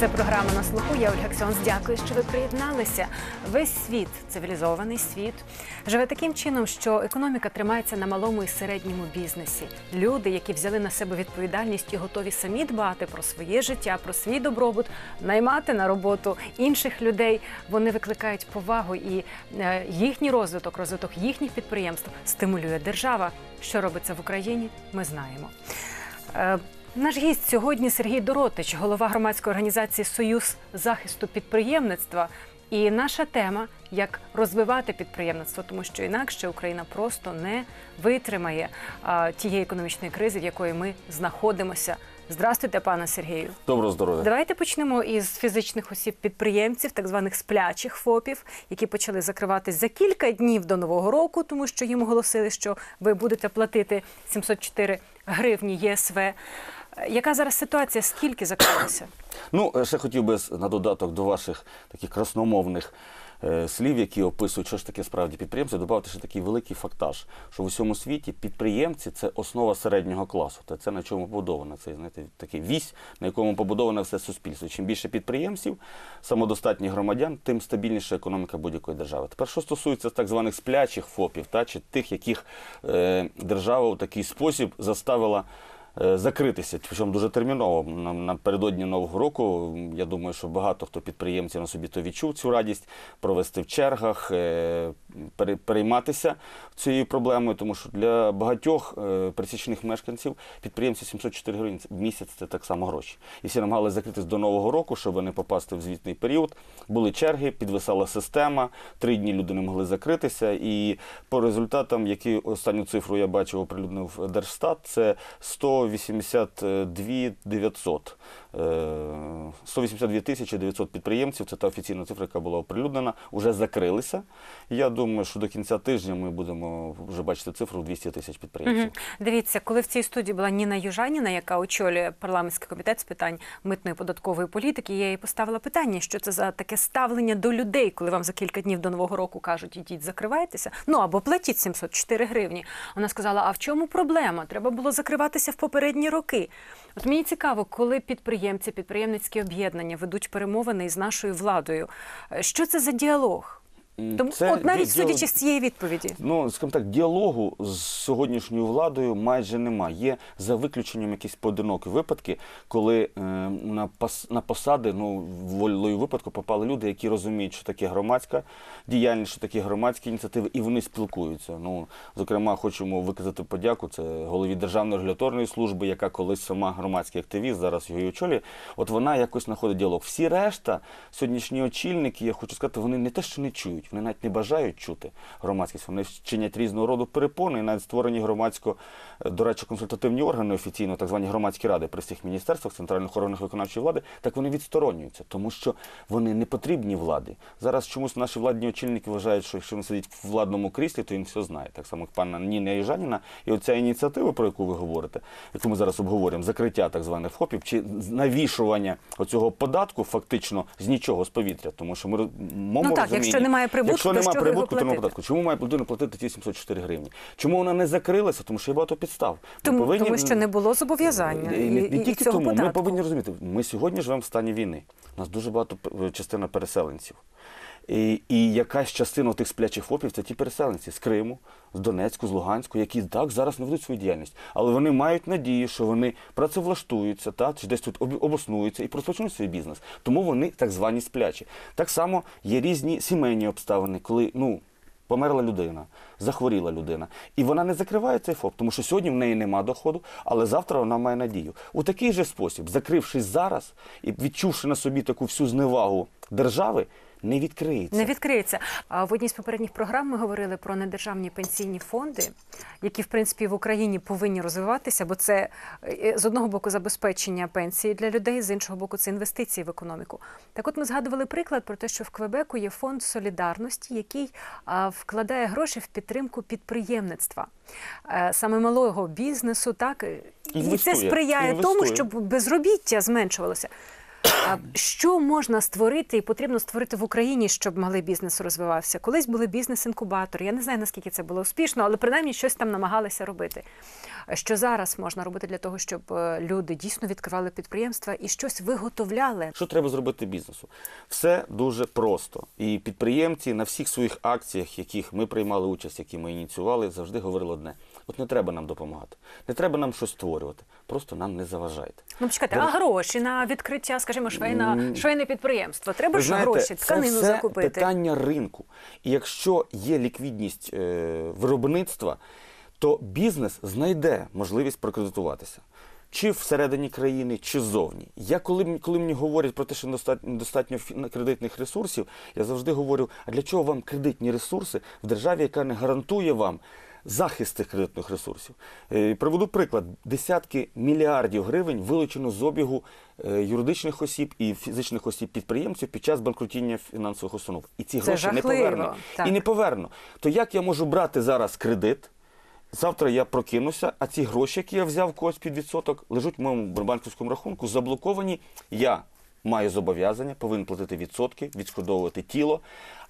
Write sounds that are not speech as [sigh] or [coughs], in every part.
Це програма на слуху. Я Ольга Ксьонс. Дякую, що ви приєдналися. Весь світ, цивілізований світ, живе таким чином, що економіка тримається на малому і середньому бізнесі. Люди, які взяли на себе відповідальність і готові самі дбати про своє життя, про свій добробут, наймати на роботу інших людей, вони викликають повагу і е, їхній розвиток, розвиток їхніх підприємств стимулює держава. Що робиться в Україні, ми знаємо. Е, наш гість сьогодні Сергій Доротич, голова громадської організації Союз захисту підприємництва. І наша тема як розвивати підприємництво, тому що інакше Україна просто не витримає а, тієї економічної кризи, в якої ми знаходимося. Здрастуйте, пане Сергію. Доброго здоров'я. Давайте почнемо із фізичних осіб-підприємців, так званих сплячих ФОПів, які почали закриватись за кілька днів до нового року, тому що їм оголосили, що ви будете платити 704 гривні ЄСВ. Яка зараз ситуація? Скільки закрилося? [coughs] Ну, е, ще хотів би на додаток до ваших таких красномовних е, слів, які описують, що ж таке справді підприємці, додати ще такий великий фактаж, що в усьому світі підприємці це основа середнього класу. Та це на чому побудовано це знаєте, такий вісь, на якому побудоване все суспільство. Чим більше підприємців, самодостатніх громадян, тим стабільніша економіка будь-якої держави. Тепер що стосується так званих сплячих фопів, та чи тих, яких е, держава у такий спосіб заставила. Е, закритися. Причому дуже терміново. Напередодні нового року. Я думаю, що багато хто підприємців на собі то відчув цю радість провести в чергах, е, перейматися цією проблемою, тому що для багатьох е, пересічних мешканців підприємців 704 гривень в місяць це так само гроші. І всі намагалися закритись до нового року, щоб не попасти в звітний період. Були черги, підвисала система. Три дні люди не могли закритися. І по результатам, які останню цифру я бачив, оприлюднив Держстат, це 100 182 900. 182 тисячі 900 підприємців, це та офіційна цифра, яка була оприлюднена, вже закрилися. Я думаю, що до кінця тижня ми будемо вже бачити цифру 200 тисяч підприємців. Угу. Дивіться, коли в цій студії була Ніна Южаніна, яка очолює парламентський комітет з питань митної податкової політики, я їй поставила питання, що це за таке ставлення до людей, коли вам за кілька днів до нового року кажуть, ідіть, закривайтеся, ну або платіть 704 гривні. Вона сказала: а в чому проблема? Треба було закриватися в попередні роки. От мені цікаво, коли підприємці, підприємницькі об'єднання ведуть перемовини з нашою владою. Е, що це за діалог? Тому це от навіть діал... судячи з цієї відповіді, ну скажімо так, діалогу з сьогоднішньою владою майже нема. Є за виключенням якісь поодинокі випадки, коли е, на пос, на посади ну волею випадку попали люди, які розуміють, що таке громадська діяльність, що такі громадські ініціативи, і вони спілкуються. Ну зокрема, хочемо виказати подяку. Це голові державної регуляторної служби, яка колись сама громадський активіст, зараз його і очолює. От вона якось знаходить діалог. Всі решта сьогоднішні очільники, я хочу сказати, вони не те, що не чують чують, вони навіть не бажають чути громадськість. Вони чинять різного роду перепони, навіть створені громадсько, е, до речі, консультативні органи офіційно, так звані громадські ради при всіх міністерствах, центральних органах виконавчої влади, так вони відсторонюються, тому що вони не потрібні владі. Зараз чомусь наші владні очільники вважають, що якщо вони сидять в владному кріслі, то він все знає. Так само як пана Ніна Іжаніна, і оця ініціатива, про яку ви говорите, яку ми зараз обговорюємо, закриття так званих хопів чи навішування оцього податку фактично з нічого з повітря, тому що ми ну, так, якщо немає прибутку, якщо немає що прибутку, то немає податку. Чому має людина платити ті 704 гривні? Чому вона не закрилася? Тому що є багато підстав. Тому, повинні... тому що не було зобов'язання. Е, і, і, не, не тільки тому податку. ми повинні розуміти. Ми сьогодні живемо в стані війни. У нас дуже багато частина переселенців. І і якась частина тих сплячих фопів це ті переселенці з Криму, з Донецьку, з Луганську, які так зараз не ведуть свою діяльність. Але вони мають надію, що вони працевлаштуються, та чи десь тут обоснуються і розпочнуть свій бізнес. Тому вони так звані сплячі. Так само є різні сімейні обставини, коли ну. Померла людина, захворіла людина, і вона не закриває цей ФОП, тому що сьогодні в неї нема доходу, але завтра вона має надію. У такий же спосіб, закрившись зараз і відчувши на собі таку всю зневагу держави не відкриється. Не відкриється. В одній з попередніх програм ми говорили про недержавні пенсійні фонди, які в принципі в Україні повинні розвиватися, бо це е, з одного боку забезпечення пенсії для людей, з іншого боку, це інвестиції в економіку. Так, от ми згадували приклад про те, що в Квебеку є фонд солідарності, який вкладає гроші в підтримку підприємництва, е, саме малого бізнесу, так і, і це сприяє інвестує. тому, щоб безробіття зменшувалося. Що можна створити і потрібно створити в Україні, щоб малий бізнес розвивався? Колись були бізнес-інкубатори. Я не знаю, наскільки це було успішно, але принаймні щось там намагалися робити. Що зараз можна робити для того, щоб е, люди дійсно відкривали підприємства і щось виготовляли? Що треба зробити бізнесу? Все дуже просто. І підприємці на всіх своїх акціях, яких ми приймали участь, які ми ініціювали, завжди говорили одне. От не треба нам допомагати, не треба нам щось створювати. Просто нам не заважайте. Ну чекайте, Дер... а гроші на відкриття, скажімо, швейна швейне підприємство. Треба ж гроші, тканину це все закупити. Питання ринку. І якщо є ліквідність е, виробництва, то бізнес знайде можливість прокредитуватися. Чи всередині країни, чи ззовні. Я коли коли мені говорять про те, що недостатньо кредитних ресурсів, я завжди говорю: а для чого вам кредитні ресурси в державі, яка не гарантує вам захист цих кредитних ресурсів. Е, приведу приклад: десятки мільярдів гривень вилучено з обігу е, юридичних осіб і фізичних осіб підприємців під час банкрутіння фінансових установ. І ці Це гроші жахливо. не повернено. Так. І не поверну. То як я можу брати зараз кредит? Завтра я прокинуся, а ці гроші, які я взяв когось під відсоток, лежать в моєму банківському рахунку, заблоковані. Я маю зобов'язання, повинен платити відсотки, відшкодовувати тіло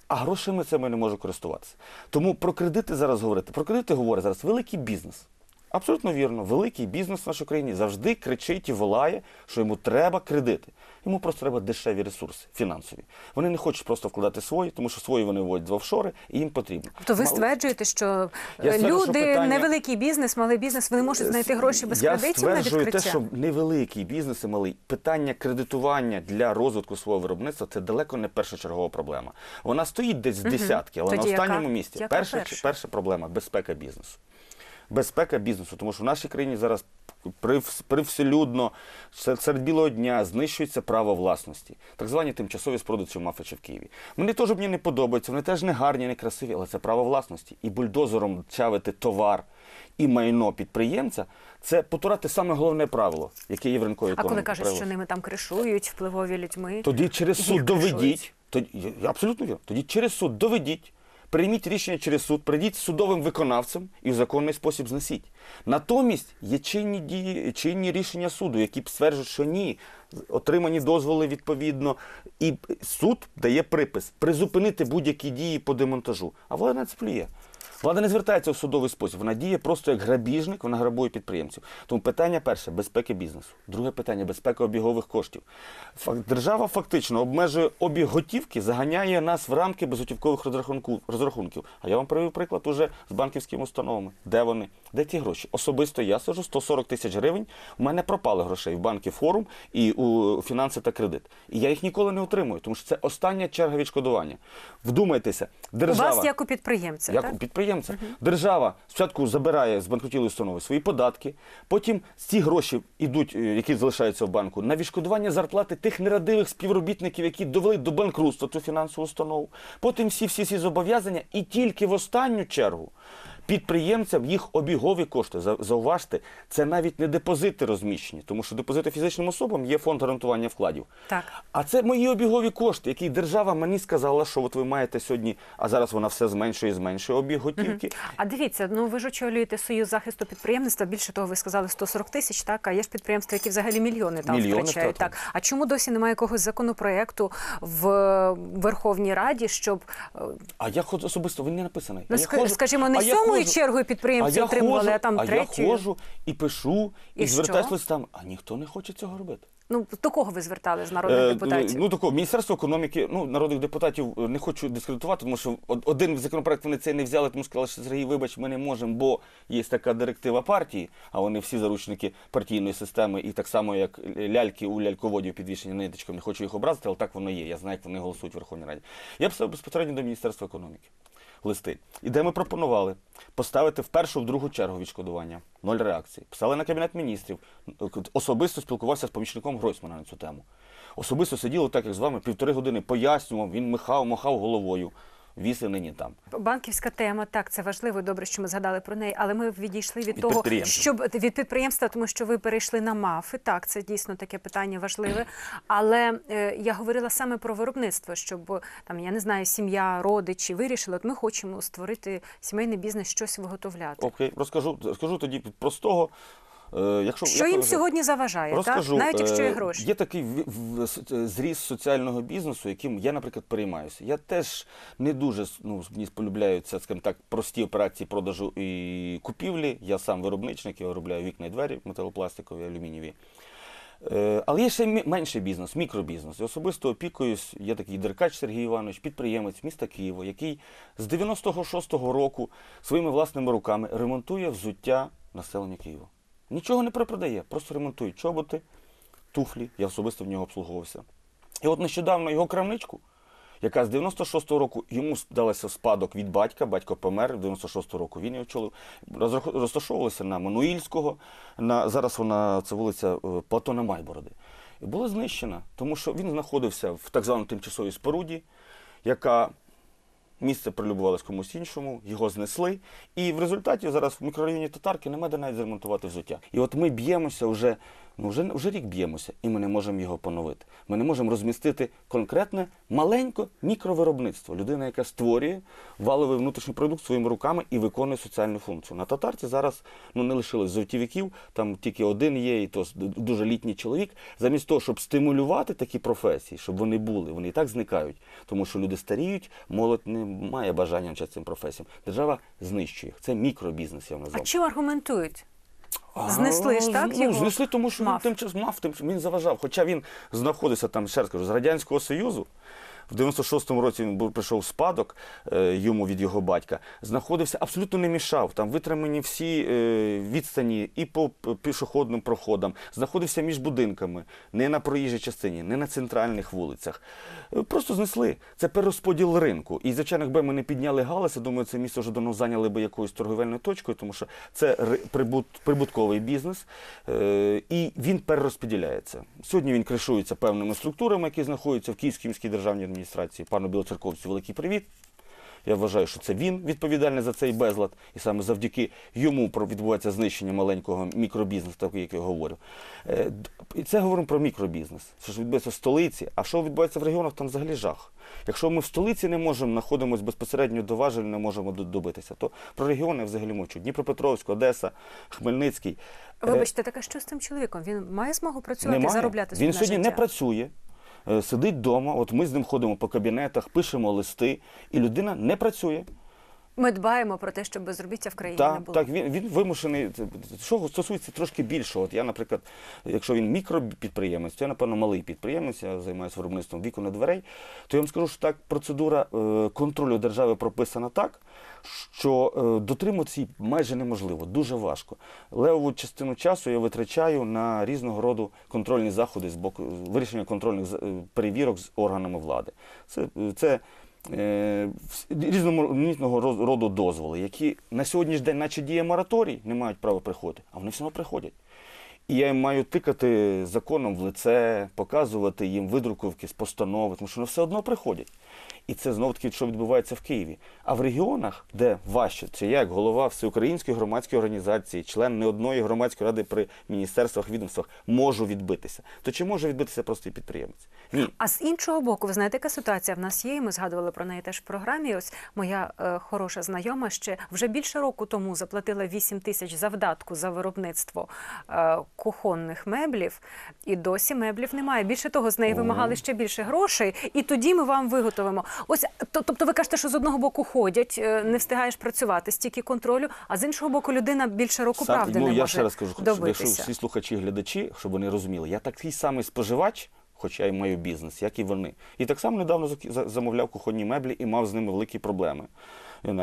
а грошима цими не можу користуватися. Тому про кредити зараз говорити. Про кредити говорить зараз великий бізнес. Абсолютно вірно, великий бізнес в нашій країні завжди кричить і волає, що йому треба кредити. Йому просто треба дешеві ресурси фінансові. Вони не хочуть просто вкладати свої, тому що свої вони вводять в офшори і їм потрібно. Тобто ви стверджуєте, що я е, люди, питання... невеликий бізнес, малий бізнес, вони можуть е, знайти гроші без я кредитів на відкриття? Я те, що невеликий бізнес і малий питання кредитування для розвитку свого виробництва це далеко не першочергова проблема. Вона стоїть десь з угу. десятки, але Тоді на останньому яка? місці яка перша, перша проблема безпека бізнесу безпека бізнесу, тому що в нашій країні зараз привселюдно серед білого дня знищується право власності, так звані тимчасові спродуці мафичі в Києві. Мені теж мені не подобаються, вони теж не гарні, не красиві, але це право власності. І бульдозером чавити товар і майно підприємця це потурати саме головне правило, яке є в ринковій А коли кажуть, що ними там кришують, впливові людьми, тоді через суд доведіть. Тоді абсолютно вірно. Тоді через суд доведіть. Прийміть рішення через суд, прийдіть судовим виконавцем і в законний спосіб знесіть. Натомість є чинні дії, чинні рішення суду, які стверджують, що ні, отримані дозволи відповідно, і суд дає припис призупинити будь-які дії по демонтажу. А влада це плює. Влада не звертається у судовий спосіб, вона діє просто як грабіжник, вона грабує підприємців. Тому питання перше безпеки бізнесу. Друге питання безпека обігових коштів. Держава фактично обмежує обіг готівки, заганяє нас в рамки безготівкових розрахунків. А я вам привів приклад уже з банківськими установами. Де вони? Де ті гроші? Особисто я сажу 140 тисяч гривень. У мене пропали грошей в банки форум і у фінанси та кредит. І я їх ніколи не отримую, тому що це остання черга відшкодування. Вдумайтеся, держава. У вас як у підприємця. Як так? у підприємця підприємця. Держава спочатку забирає з банкрутілої установи свої податки, потім ці гроші йдуть, е, які залишаються в банку, на відшкодування зарплати тих нерадивих співробітників, які довели до банкрутства цю фінансову установу. Потім всі всі ці зобов'язання, і тільки в останню чергу підприємцям їх обігові кошти. Зауважте, це навіть не депозити розміщені, тому що депозити фізичним особам є фонд гарантування вкладів. Так. А це мої обігові кошти, які держава мені сказала, що от ви маєте сьогодні, а зараз вона все зменшує і зменшує обіг готівки. Угу. А дивіться, ну ви ж очолюєте союз захисту підприємництва. Більше того, ви сказали 140 тисяч. Так, а є ж підприємства, які взагалі мільйони там мільйони втрачають. Так а чому досі немає якогось законопроекту в Верховній Раді, щоб е, а я особисто він не написаний. Ну, я ск... ходжу... Скажімо, не сьомої другою ходжу, чергою підприємці а отримували, ходжу, а там а третю. Я ходжу і пишу, і, І звертаюсь що? А ніхто не хоче цього робити. Ну до кого ви звертали з народних Е, депутатів? Ну такого міністерство економіки, ну народних депутатів е, не хочу дискредитувати, тому що один законопроект вони цей не взяли, тому сказали, що Сергій, вибач, ми не можемо, бо є така директива партії, а вони всі заручники партійної системи, і так само як ляльки у ляльководів підвішені ниточками. Не хочу їх образити, але так воно є. Я знаю, як вони голосують в Верховній Раді. Я писав безпосередньо до міністерства економіки листи. І де ми пропонували поставити в першу в другу чергу відшкодування, ноль реакції. Писали на кабінет міністрів, особисто спілкувався з помічником Гройсмана на цю тему. Особисто сиділо, так як з вами, півтори години пояснював, він михав, махав головою вісенині там. Банківська тема, так це важливо. Добре, що ми згадали про неї, але ми відійшли від, від того, щоб від підприємства, тому що ви перейшли на мафи. Так, це дійсно таке питання важливе. Але е, я говорила саме про виробництво, щоб там я не знаю, сім'я, родичі вирішили. От ми хочемо створити сімейний бізнес, щось виготовляти. Окей, розкажу, розкажу тоді простого. Е, якщо що їм кажу, сьогодні заважає, розкажу, так? навіть якщо є е, гроші є такий е, зріз соціального бізнесу, яким я, наприклад, переймаюся. Я теж не дуже ну полюбляю це, скажімо так, прості операції продажу і купівлі. Я сам виробничник, я виробляю вікна і двері металопластикові, алюмінієві. Але є ще менший бізнес, мікробізнес. І Особисто опікуюсь. Є такий Деркач Сергій Іванович, підприємець міста Києва, який з 96-го року своїми власними руками ремонтує взуття населення Києва. Нічого не перепродає, просто ремонтує чоботи, туфлі, я особисто в нього обслуговувався. І от нещодавно його крамничку, яка з 96-го року йому далася спадок від батька, батько помер, 96-го року він її очолив, розташовувалася на Мануїльського, на, зараз вона це вулиця е, Платона Майбороди. І була знищена, тому що він знаходився в так званому тимчасовій споруді, яка місце прилюбувалось комусь іншому, його знесли. І в результаті зараз в мікрорайоні татарки немає де навіть зремонтувати взуття. І от ми б'ємося вже, ну вже вже рік б'ємося, і ми не можемо його поновити. Ми не можемо розмістити конкретне маленьке мікровиробництво. Людина, яка створює валовий внутрішній продукт своїми руками і виконує соціальну функцію. На татарці зараз ну не лишилось зовтівіків, там тільки один є, і то дуже літній чоловік. Замість того, щоб стимулювати такі професії, щоб вони були, вони і так зникають, тому що люди старіють, молодь не має бажання навчатися цим професіям. Держава знищує їх. Це мікробізнес, я вам назвав. А чим аргументують? Знесли ж так? Ну, його? Знесли, тому що мав. він тим часом мав, тим, він заважав. Хоча він знаходився там, ще раз кажу, з Радянського Союзу. В 96-му році він був прийшов спадок е, йому від його батька. Знаходився абсолютно не мішав. Там витримані всі е, відстані і по е, пішохідним проходам. Знаходився між будинками, не на проїжджій частині, не на центральних вулицях. Просто знесли. Це перерозподіл ринку. І звичайно, би ми не підняли галаси, думаю, це місто вже давно зайняли би якоюсь торговельною точкою, тому що це прибутковий бізнес, і він перерозподіляється. Сьогодні він кришується певними структурами, які знаходяться в Київській міській державній адміністрації адміністрації, пану Білоцерковцю, великий привіт. Я вважаю, що це він відповідальний за цей безлад, і саме завдяки йому відбувається знищення маленького мікробізнесу, так як я говорю. Е, і це говоримо про мікробізнес. Що ж відбувається в столиці, а що відбувається в регіонах, там взагалі жах. Якщо ми в столиці не можемо, знаходимося безпосередньо до важелі, не можемо добитися, то про регіони взагалі мовчу. Дніпропетровськ, Одеса, Хмельницький. Е, Вибачте, так а що з тим чоловіком? Він має змогу працювати, і заробляти? Він сьогодні життя? не працює. Е, сидить вдома, от ми з ним ходимо по кабінетах, пишемо листи, і людина не працює. Ми дбаємо про те, щоб безробіття в країні так, не було. Так, він він вимушений. Що стосується трошки більшого. От я, наприклад, якщо він мікропідприємець, то я, напевно, малий підприємець, я займаюся виробництвом вікон і дверей, то я вам скажу, що так процедура е, контролю держави прописана так, що е, дотримуватися майже неможливо, дуже важко. Левову частину часу я витрачаю на різного роду контрольні заходи з боку вирішення контрольних е, перевірок з органами влади. Це це е, різноманітного роду дозволи, які на сьогоднішній день, наче діє мораторій, не мають права приходити, а вони все одно приходять. І я їм маю тикати законом в лице, показувати їм видруковки з постанови, тому що вони все одно приходять. І це знову таки, що відбувається в Києві. А в регіонах, де важче, це я як голова всеукраїнської громадської організації, член не одної громадської ради при міністерствах, відомствах, можу відбитися. То чи може відбитися простий підприємець? Ні. А з іншого боку, ви знаєте, яка ситуація в нас є? і Ми згадували про неї теж в програмі. Ось моя е, хороша знайома ще вже більше року тому заплатила 8 тисяч завдатку за виробництво. Е, кухонних меблів, і досі меблів немає. Більше того, з неї вимагали ще більше грошей, і тоді ми вам виготовимо. Ось тобто, ви кажете, що з одного боку ходять, е, не встигаєш працювати, стільки контролю, а з іншого боку, людина більше року Сам, правди ну, не може Я ще раз кажу, щоб якщо всі слухачі, глядачі, щоб вони розуміли, я такий самий споживач. Хоча й маю бізнес, як і вони, і так само недавно замовляв кухонні меблі і мав з ними великі проблеми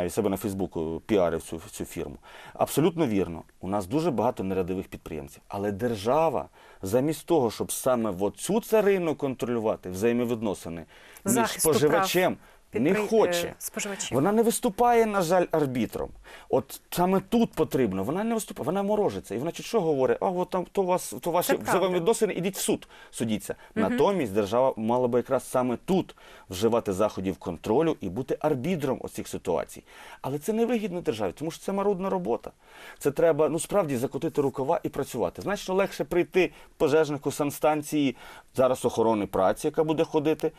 і себе на Фейсбуку е, піарив цю, цю фірму. Абсолютно вірно, у нас дуже багато нерядових підприємців, але держава замість того, щоб саме в оцю царину контролювати взаємовідносини між споживачем. Прав не е, хоче споживачів. Вона не виступає, на жаль, арбітром. От саме тут потрібно. Вона не виступає, вона морожиться. І вона чи що говорить? А от там то вас, то ваші за вами відносини, ідіть в суд, судіться. Угу. Натомість держава мала би якраз саме тут вживати заходів контролю і бути арбітром оцих ситуацій. Але це не вигідно державі, тому що це марудна робота. Це треба ну справді закотити рукава і працювати. Значно легше прийти пожежнику санстанції зараз охорони праці, яка буде ходити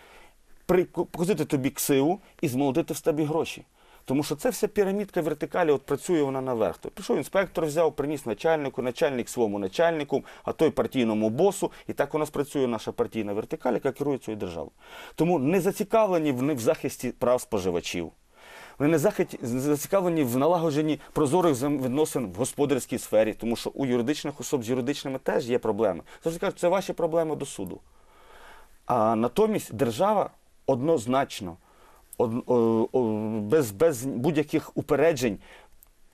показати тобі ксиву і змолодити в тебе гроші. Тому що це вся пірамідка вертикалі, от працює вона наверх. То тобто, пішов інспектор, взяв, приніс начальнику, начальник своєму начальнику, а той партійному босу. І так у нас працює наша партійна вертикаль, яка керує цією державою. Тому не зацікавлені вони в захисті прав споживачів. Вони не зацікавлені в налагодженні прозорих відносин в господарській сфері, тому що у юридичних особ з юридичними теж є проблеми. Завжди кажуть, це ваші проблеми до суду. А натомість держава однозначно, од, о, о, без, без будь-яких упереджень.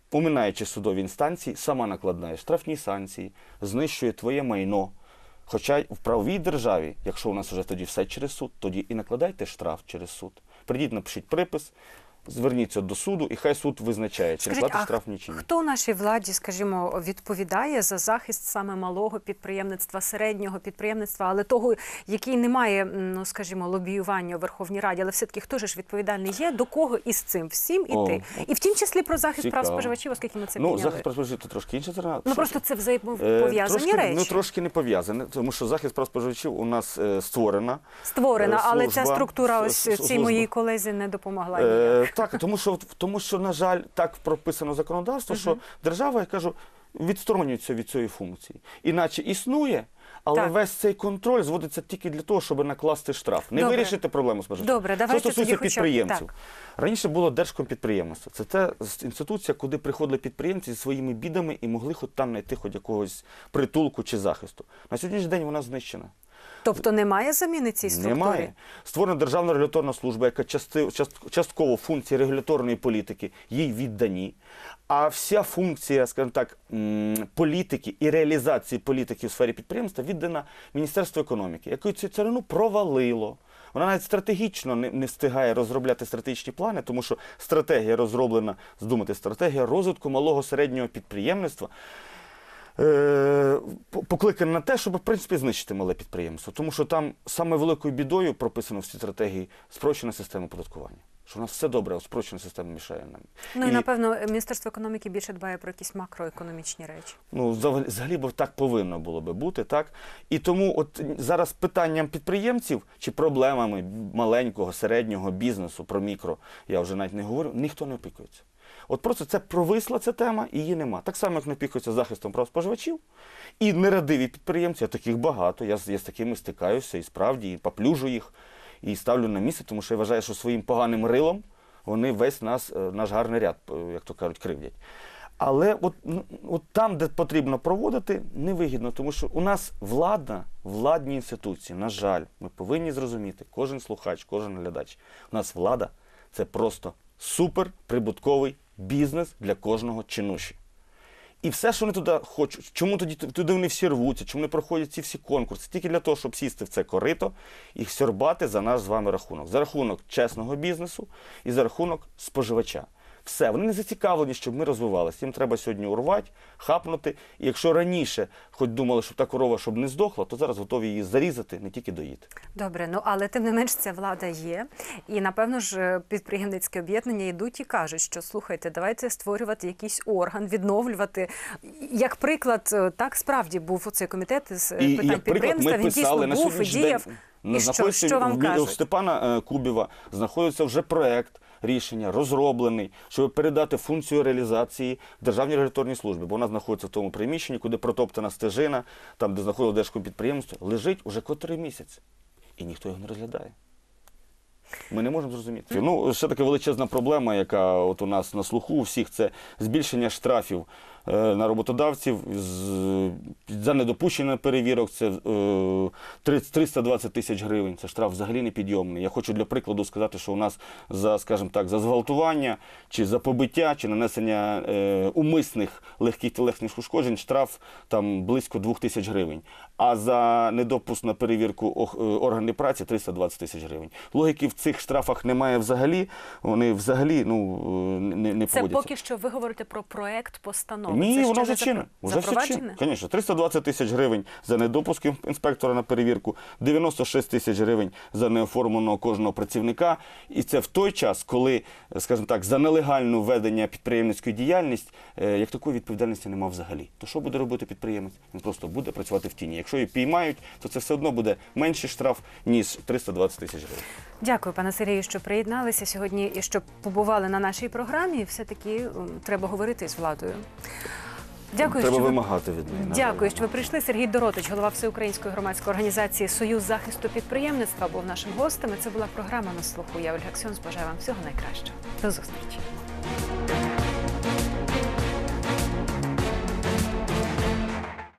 Поминаючи судові інстанції, сама накладає штрафні санкції, знищує твоє майно. Хоча в правовій державі, якщо у нас вже тоді все через суд, тоді і накладайте штраф через суд. Прийдіть, напишіть припис, Зверніться до суду, і хай суд визначає, чи Скажіть, а штраф ні Хто в нашій владі, скажімо, відповідає за захист саме малого підприємництва, середнього підприємництва, але того, який не має, ну скажімо, лобіювання у Верховній Раді, але все таки хто ж відповідальний є, до кого із цим всім іти, О, і в тім числі про захист цікаво. прав споживачів, оскільки ми це ну, підняли. захист прав споживачів це трошки інша сторона. Ну просто це е, взаємопов'язані е, речі. Ну трошки не пов'язане, тому що захист прав споживачів у нас е, створена, створена, е, служба, але ця структура, ось цій моїй колезі не допомогла. Е, так, тому що тому, що на жаль, так прописано законодавство, що держава, я кажу, відсторонюється від цієї функції, іначе існує. Але так. весь цей контроль зводиться тільки для того, щоб накласти штраф, не Добре. вирішити проблему споживача. Добре, давайте Що стосується тоді підприємців. Так. Раніше було держкомпідприємство. Це та інституція, куди приходили підприємці зі своїми бідами і могли хоч там знайти хоч якогось притулку чи захисту. На сьогоднішній день вона знищена. Тобто немає заміни цій структурі? Немає. Створена Державна регуляторна служба, яка части, част, частково функції регуляторної політики їй віддані. А вся функція, скажімо так, політики і реалізації політики у сфері підприємства віддана Міністерству економіки, яке цю царину провалило. Вона навіть стратегічно не встигає розробляти стратегічні плани, тому що стратегія розроблена, здумати, стратегія розвитку малого середнього підприємництва. Е, покликаний на те, щоб в принципі знищити мале підприємство, тому що там саме великою бідою прописано в цій стратегії спрощена система оподаткування. Що в нас все добре, спрощена система мішає нам. Ну і, і напевно міністерство економіки більше дбає про якісь макроекономічні речі. Ну взагалі бо так повинно було би бути, так і тому, от зараз питанням підприємців чи проблемами маленького середнього бізнесу про мікро я вже навіть не говорю, ніхто не опікується. От просто це провисла ця тема, і її нема. Так само, як напіхується захистом прав споживачів, і нерадиві підприємці, я таких багато. Я, я з такими стикаюся і справді, і поплюжу їх, і ставлю на місце, тому що я вважаю, що своїм поганим рилом вони весь нас, е, наш гарний ряд, е, як то кажуть, кривдять. Але от ну, от там, де потрібно проводити, невигідно, тому що у нас владна, владні інституції. На жаль, ми повинні зрозуміти, кожен слухач, кожен глядач. У нас влада це просто суперприбутковий бізнес для кожного чинуші. І все, що вони туди хочуть, чому тоді туди вони всі рвуться, чому не проходять ці всі конкурси, тільки для того, щоб сісти в це корито і сьорбати за наш з вами рахунок. За рахунок чесного бізнесу і за рахунок споживача. Все, вони не зацікавлені, щоб ми розвивалися. Їм треба сьогодні урвати, хапнути. І якщо раніше хоч думали, щоб та корова щоб не здохла, то зараз готові її зарізати, не тільки доїти. Добре, ну але тим не менш ця влада є. І напевно ж підприємницькі об'єднання йдуть і кажуть, що слухайте, давайте створювати якийсь орган, відновлювати. Як приклад, е, так справді був оцей комітет з е, і, питань як підприємства. Він дійсно був і діяв. І що, що вам кажуть? у Степана е, Кубіва знаходиться вже проект рішення розроблений, щоб передати функцію реалізації державній регуляторній службі, бо вона знаходиться в тому приміщенні, куди протоптана стежина, там де знаходило підприємство, лежить уже котрий місяць, і ніхто його не розглядає. Ми не можемо зрозуміти. Ну, ще така величезна проблема, яка от у нас на слуху у всіх, це збільшення штрафів е, на роботодавців за недопущення перевірок це 320 е, тисяч гривень. Це штраф взагалі не підйомний. Я хочу для прикладу сказати, що у нас за, скажімо так, за зґвалтування чи за побиття, чи нанесення е, умисних легких телесних ушкоджень штраф там близько 2 тисяч гривень. А за недопуск на перевірку е, органи праці 320 тисяч гривень. Логіки в цих штрафах немає взагалі. Вони взагалі ну е, не не Це поки що ви говорите про проект постанови. Ні, воно вже чинне. Вже все чинне. Звісно, 320 120 тисяч гривень за недопуск інспектора на перевірку, 96 тисяч гривень за неоформленого кожного працівника. І це в той час, коли, скажімо так, за нелегальне введення підприємницької діяльність, е, як такої відповідальності немає взагалі. То що буде робити підприємець? Він просто буде працювати в тіні. Якщо її піймають, то це все одно буде менший штраф ніж 320 тисяч гривень. Дякую, пане Сергію, що приєдналися сьогодні і що побували на нашій програмі. Все таки треба говорити з владою. Дякую, треба що ви... вимагати від неї. Дякую, що ви прийшли. Сергій Доротич, голова всеукраїнської громадської організації Союз захисту підприємництва, був нашим гостем. Це була програма на слуху. Я Ольга Ксьон, збажаю вам всього найкращого. До зустрічі.